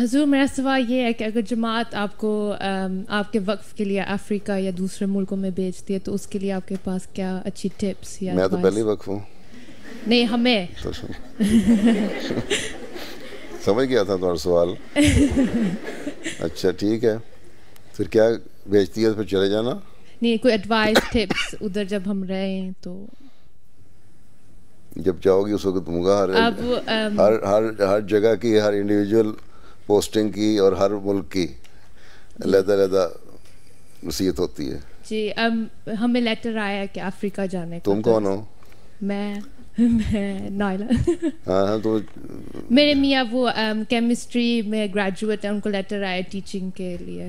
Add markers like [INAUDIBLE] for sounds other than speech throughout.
हजूर मेरा सवाल ये है कि अगर जमात आपको आपके वक्त के लिए अफ्रीका या दूसरे मुल्कों में भेजती है तो उसके लिए आपके पास क्या अच्छी टिप्स या मैं तो पहले वक्फ हूँ नहीं हमें तो समझ गया था तुम्हारा सवाल अच्छा ठीक है फिर क्या भेजती है फिर चले जाना नहीं कोई एडवाइस टिप्स उधर जब हम रहे तो जब जाओगी उस वक्त हर हर हर हर जगह की हर इंडिविजुअल पोस्टिंग की और हर मुल्क की लहदा लहदा नसीहत होती है जी अब हमें लेटर आया कि अफ्रीका जाने का तुम तो कौन हो मैं मैं हाँ, हाँ, तो मेरे मियाँ वो केमिस्ट्री um, में ग्रेजुएट है उनको लेटर आया टीचिंग के लिए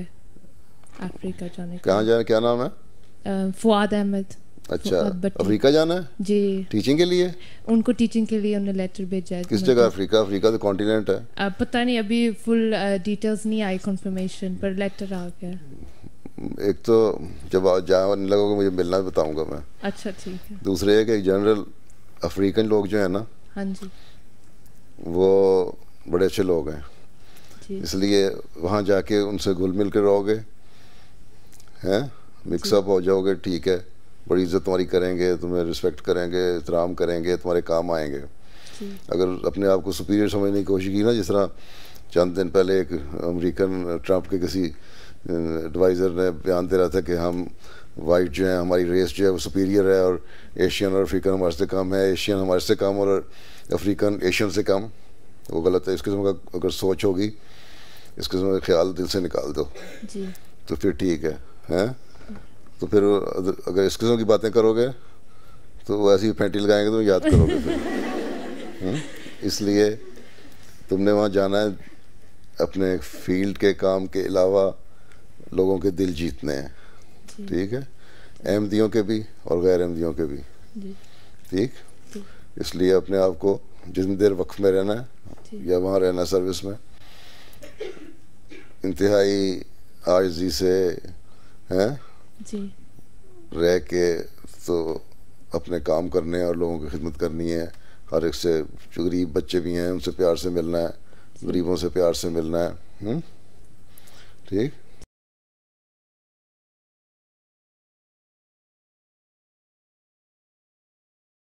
अफ्रीका जाने का कहाँ जाने क्या नाम है um, फुआद अहमद अच्छा अफ्रीका जाना है जी टीचिंग के लिए उनको टीचिंग के लिए उन्होंने लेटर भेजा है किस जगह अफ्रीका अफ्रीका तो कॉन्टिनेंट है आ, पता नहीं अभी फुल डिटेल्स uh, नहीं आई कंफर्मेशन पर लेटर आ गया एक तो जब जाने लगोगे मुझे मिलना बताऊंगा मैं अच्छा ठीक है दूसरे है कि जनरल अफ्रीकन लोग जो है ना हाँ जी वो बड़े अच्छे लोग हैं इसलिए वहाँ जाके उनसे घुल मिल कर रहोगे हैं मिक्सअप हो जाओगे ठीक है बड़ी इज्जत तुम्हारी करेंगे तुम्हें रिस्पेक्ट करेंगे एहतराम करेंगे तुम्हारे काम आएंगे अगर अपने आप को सुपीरियर समझने की कोशिश की ना जिस तरह चंद दिन पहले एक अमेरिकन ट्रंप के किसी एडवाइज़र ने बयान दे रहा था कि हम वाइट जो है हमारी रेस जो है वो सुपीरियर है और एशियन और अफ्रीकन हमारे से कम है एशियन हमारे से कम और अफ्रीकन एशियन से कम वो गलत है इस किस्म का अगर सोच होगी इस किस्म का ख्याल दिल से निकाल दो तो फिर ठीक है हैं तो फिर अगर इस किस्म की बातें करोगे तो वो ऐसी फेंटी लगाएंगे तो याद करोगे फिर [LAUGHS] हम्म? इसलिए तुमने वहाँ जाना है अपने फील्ड के काम के अलावा लोगों के दिल जीतने हैं ठीक है अहमदियों के भी और गैर अहमदियों के भी ठीक इसलिए अपने आप को जितनी देर वक्त में रहना है या वहाँ रहना सर्विस में इंतहाई आजी से हैं जी रह के तो अपने काम करने और लोगों की खिदमत करनी है हर एक से जो गरीब बच्चे भी हैं उनसे प्यार से मिलना है गरीबों से प्यार से मिलना है हम्म? ठीक